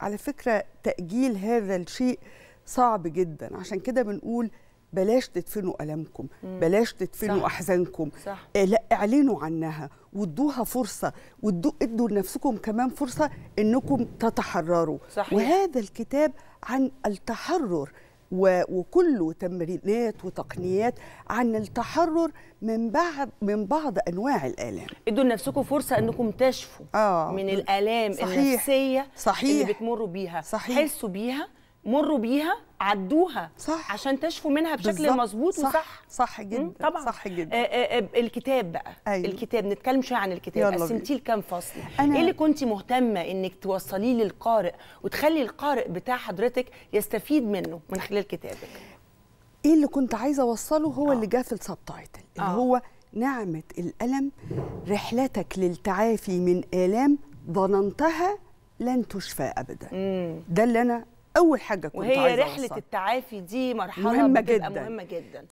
على فكرة تأجيل هذا الشيء صعب جدا عشان كده بنقول بلاش تدفنوا ألمكم مم. بلاش تدفنوا صح. أحزانكم صح. آه، لا اعلنوا عنها وادوها فرصة وادوا ادوا لنفسكم كمان فرصة انكم تتحرروا صحيح. وهذا الكتاب عن التحرر وكله تمرينات وتقنيات عن التحرر من بعض من بعض انواع الالام ادوا لنفسكم فرصه انكم تشفوا آه. من الالام صحيح. النفسيه صحيح. اللي بتمروا بيها صحيح. حسوا بيها مروا بيها عدوها صح عشان تشفوا منها بشكل مظبوط وصح صح, صح جدا طبعا صح جدا آآ آه، آآ آه، آه، الكتاب بقى أيوه. الكتاب نتكلم شويه عن الكتاب قسمتيه لكام فصل أنا... ايه اللي كنت مهتمه انك توصليه للقارئ وتخلي القارئ بتاع حضرتك يستفيد منه من خلال كتابك ايه اللي كنت عايزه اوصله هو آه. اللي جه في السب تايتل اللي آه. هو نعمه الالم رحلتك للتعافي من الام ظننتها لن تشفى ابدا مم. ده اللي انا اول حاجه كنت وهي عايزه رحله التعافي دي مرحله مهمه جدا مهمه جدا